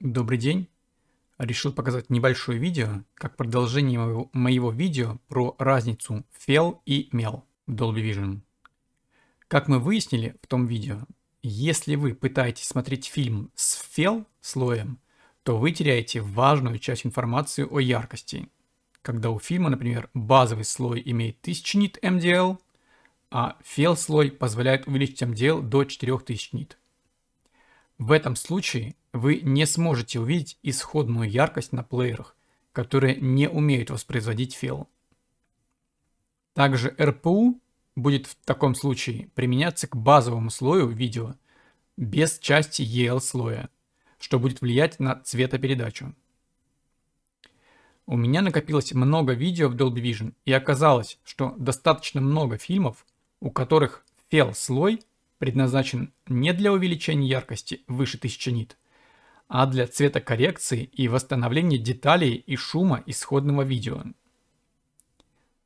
Добрый день! Решил показать небольшое видео, как продолжение моего, моего видео про разницу FEL и MEL в Dolby Vision. Как мы выяснили в том видео, если вы пытаетесь смотреть фильм с FEL слоем, то вы теряете важную часть информации о яркости. Когда у фильма, например, базовый слой имеет 1000 нит MDL, а FEL слой позволяет увеличить MDL до 4000 нит. В этом случае вы не сможете увидеть исходную яркость на плеерах, которые не умеют воспроизводить фел. Также RPU будет в таком случае применяться к базовому слою видео без части EL слоя, что будет влиять на цветопередачу. У меня накопилось много видео в Dolby Vision и оказалось, что достаточно много фильмов, у которых фел слой предназначен не для увеличения яркости выше 1000 нит, а для цветокоррекции и восстановления деталей и шума исходного видео.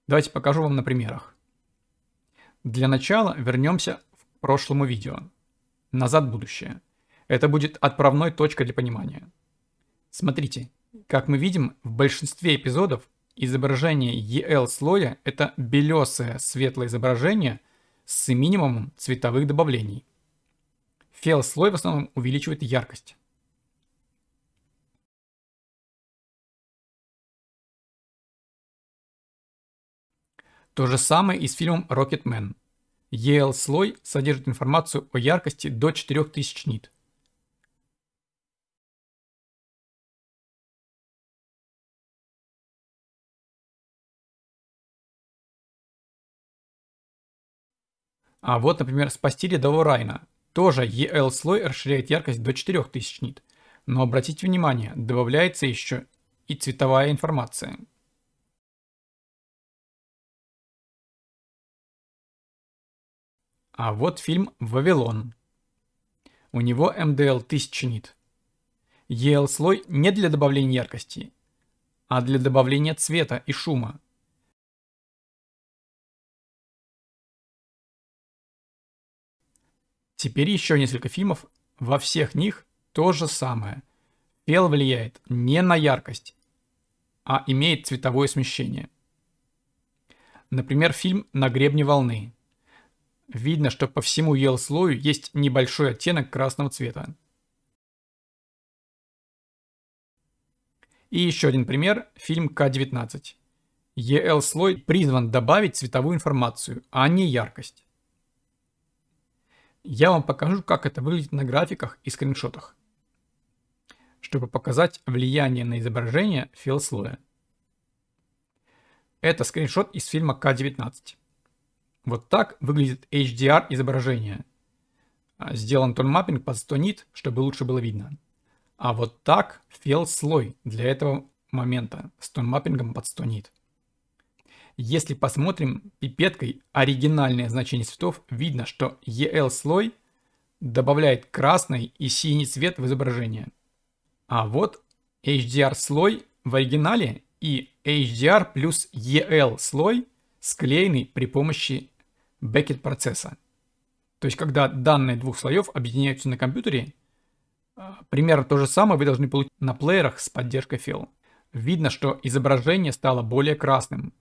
Давайте покажу вам на примерах. Для начала вернемся к прошлому видео. Назад в будущее. Это будет отправной точкой для понимания. Смотрите, как мы видим, в большинстве эпизодов изображение EL слоя – это белесое светлое изображение с минимумом цветовых добавлений. FEL слой в основном увеличивает яркость. То же самое и с фильмом Rocketman. EL-слой содержит информацию о яркости до 4000 нит. А вот, например, «Спасти рядового Райна». Тоже EL-слой расширяет яркость до 4000 нит. Но обратите внимание, добавляется еще и цветовая информация – А вот фильм «Вавилон». У него МДЛ 1000 нит. EL-слой не для добавления яркости, а для добавления цвета и шума. Теперь еще несколько фильмов, во всех них то же самое. Пел влияет не на яркость, а имеет цветовое смещение. Например, фильм «На гребне волны». Видно, что по всему ел-слою есть небольшой оттенок красного цвета. И еще один пример – фильм К-19. el слой призван добавить цветовую информацию, а не яркость. Я вам покажу, как это выглядит на графиках и скриншотах, чтобы показать влияние на изображение фил-слоя. Это скриншот из фильма К-19. Вот так выглядит HDR изображение. А, сделан тон маппинг под 100 нит, чтобы лучше было видно. А вот так фел слой для этого момента с тон маппингом под 100 нит. Если посмотрим пипеткой оригинальное значение цветов, видно, что EL слой добавляет красный и синий цвет в изображение. А вот HDR слой в оригинале и HDR плюс EL слой склеенный при помощи Бекет процесса. То есть, когда данные двух слоев объединяются на компьютере, а, примерно то же самое вы должны получить на плеерах с поддержкой Fill. Видно, что изображение стало более красным,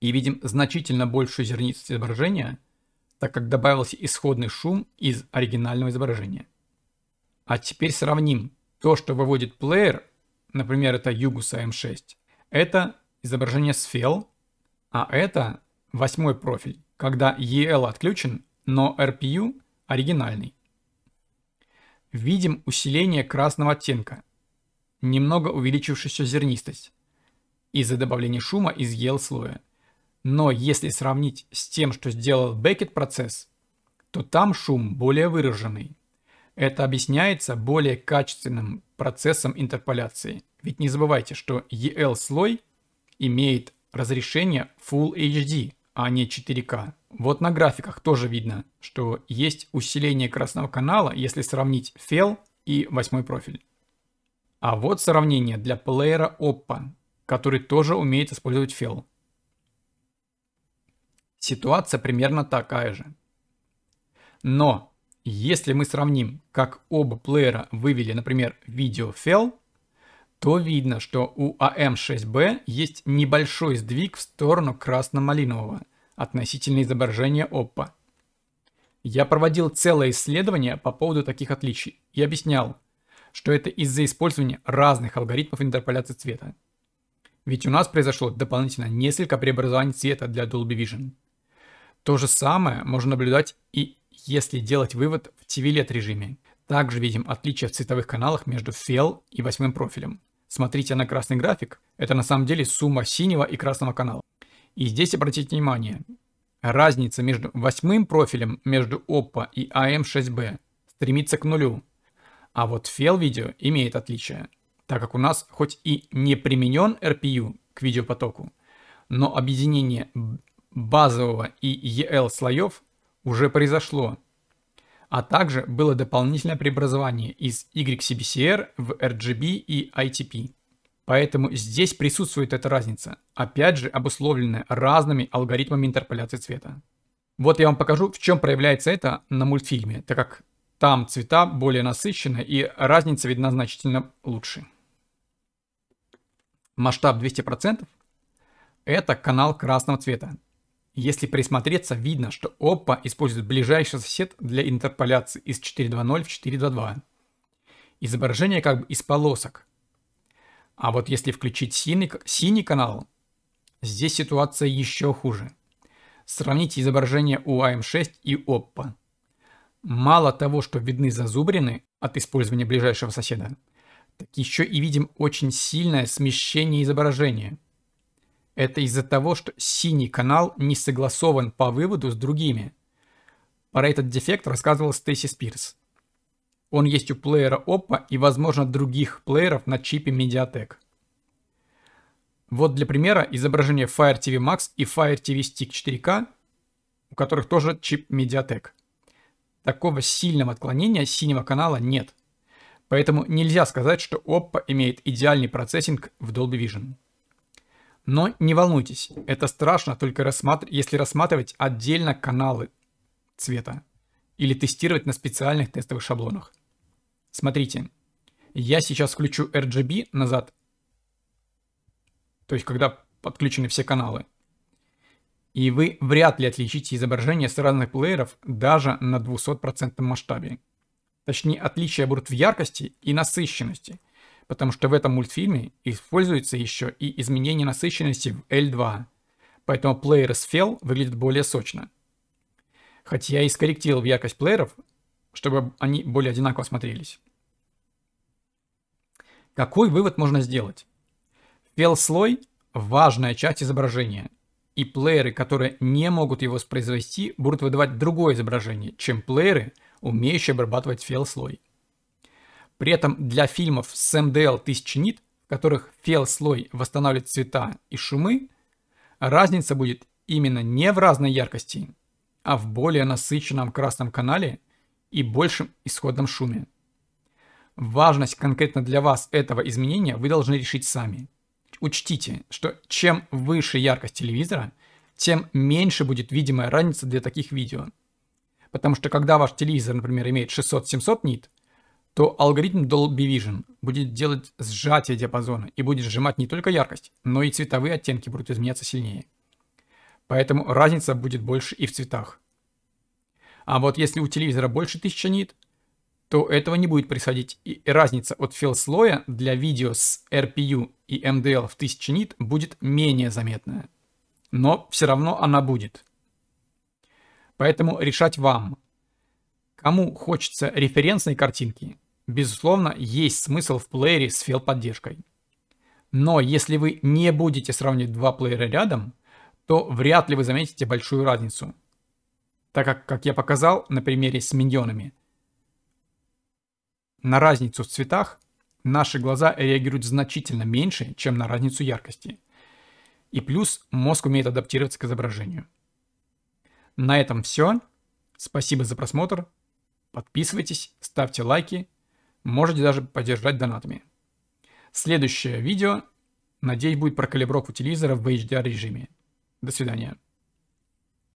и видим значительно большую зернистость изображения, так как добавился исходный шум из оригинального изображения. А теперь сравним. То, что выводит плеер, например, это Югуса М6, это изображение с Fill, а это восьмой профиль когда EL отключен, но RPU оригинальный. Видим усиление красного оттенка, немного увеличившуюся зернистость из-за добавления шума из EL слоя. Но если сравнить с тем, что сделал Beckett процесс, то там шум более выраженный. Это объясняется более качественным процессом интерполяции. Ведь не забывайте, что EL слой имеет разрешение Full HD – а не 4К. Вот на графиках тоже видно, что есть усиление красного канала, если сравнить фел и восьмой профиль. А вот сравнение для плеера Oppo, который тоже умеет использовать фел. Ситуация примерно такая же. Но если мы сравним, как оба плеера вывели, например, видео фел, то видно, что у AM 6 B есть небольшой сдвиг в сторону красно-малинового относительно изображения Oppo. Я проводил целое исследование по поводу таких отличий и объяснял, что это из-за использования разных алгоритмов интерполяции цвета. Ведь у нас произошло дополнительно несколько преобразований цвета для Dolby Vision. То же самое можно наблюдать и если делать вывод в TV-LED режиме. Также видим отличия в цветовых каналах между FEL и восьмым профилем. Смотрите на красный график. Это на самом деле сумма синего и красного канала. И здесь обратите внимание. Разница между восьмым профилем между Oppo и AM6B стремится к нулю. А вот FEL видео имеет отличие, так как у нас хоть и не применен RPU к видеопотоку, но объединение базового и EL слоев уже произошло, а также было дополнительное преобразование из YCBCR в RGB и ITP. Поэтому здесь присутствует эта разница, опять же обусловленная разными алгоритмами интерполяции цвета. Вот я вам покажу, в чем проявляется это на мультфильме, так как там цвета более насыщены и разница видна значительно лучше. Масштаб 200% это канал красного цвета, если присмотреться, видно, что Oppo использует ближайший сосед для интерполяции из 4.2.0 в 4.2.2. Изображение как бы из полосок. А вот если включить синий, синий канал, здесь ситуация еще хуже. Сравните изображение у AM6 а и Oppo. Мало того, что видны зазубрины от использования ближайшего соседа, так еще и видим очень сильное смещение изображения – это из-за того, что синий канал не согласован по выводу с другими. Про этот дефект рассказывал Стейси Спирс. Он есть у плеера Oppo и, возможно, других плееров на чипе Mediatek. Вот для примера изображение Fire TV Max и Fire TV Stick 4K, у которых тоже чип Mediatek. Такого сильного отклонения синего канала нет. Поэтому нельзя сказать, что Oppo имеет идеальный процессинг в Dolby Vision. Но не волнуйтесь, это страшно, только рассматр... если рассматривать отдельно каналы цвета или тестировать на специальных тестовых шаблонах. Смотрите, я сейчас включу RGB назад, то есть когда подключены все каналы, и вы вряд ли отличите изображение с разных плееров даже на 200% масштабе. Точнее, отличия будут в яркости и насыщенности – потому что в этом мультфильме используется еще и изменение насыщенности в L2, поэтому плееры с FEL выглядят более сочно. Хотя я и скорректировал яркость плееров, чтобы они более одинаково смотрелись. Какой вывод можно сделать? FEL-слой – важная часть изображения, и плееры, которые не могут его воспроизвести, будут выдавать другое изображение, чем плееры, умеющие обрабатывать FEL-слой. При этом для фильмов с MDL 1000 нит, в которых фел-слой восстанавливает цвета и шумы, разница будет именно не в разной яркости, а в более насыщенном красном канале и большем исходном шуме. Важность конкретно для вас этого изменения вы должны решить сами. Учтите, что чем выше яркость телевизора, тем меньше будет видимая разница для таких видео. Потому что когда ваш телевизор, например, имеет 600-700 нит, то алгоритм Dolby Vision будет делать сжатие диапазона и будет сжимать не только яркость, но и цветовые оттенки будут изменяться сильнее. Поэтому разница будет больше и в цветах. А вот если у телевизора больше 1000 нит, то этого не будет происходить, и разница от фил-слоя для видео с RPU и MDL эм в 1000 нит будет менее заметная. Но все равно она будет. Поэтому решать вам, кому хочется референсной картинки, безусловно, есть смысл в плеере с фил-поддержкой. Но если вы не будете сравнивать два плеера рядом, то вряд ли вы заметите большую разницу. Так как, как я показал на примере с миньонами, на разницу в цветах наши глаза реагируют значительно меньше, чем на разницу яркости. И плюс мозг умеет адаптироваться к изображению. На этом все. Спасибо за просмотр. Подписывайтесь, ставьте лайки, Можете даже поддержать донатами. Следующее видео, надеюсь, будет про калибровку телевизора в HDR режиме. До свидания.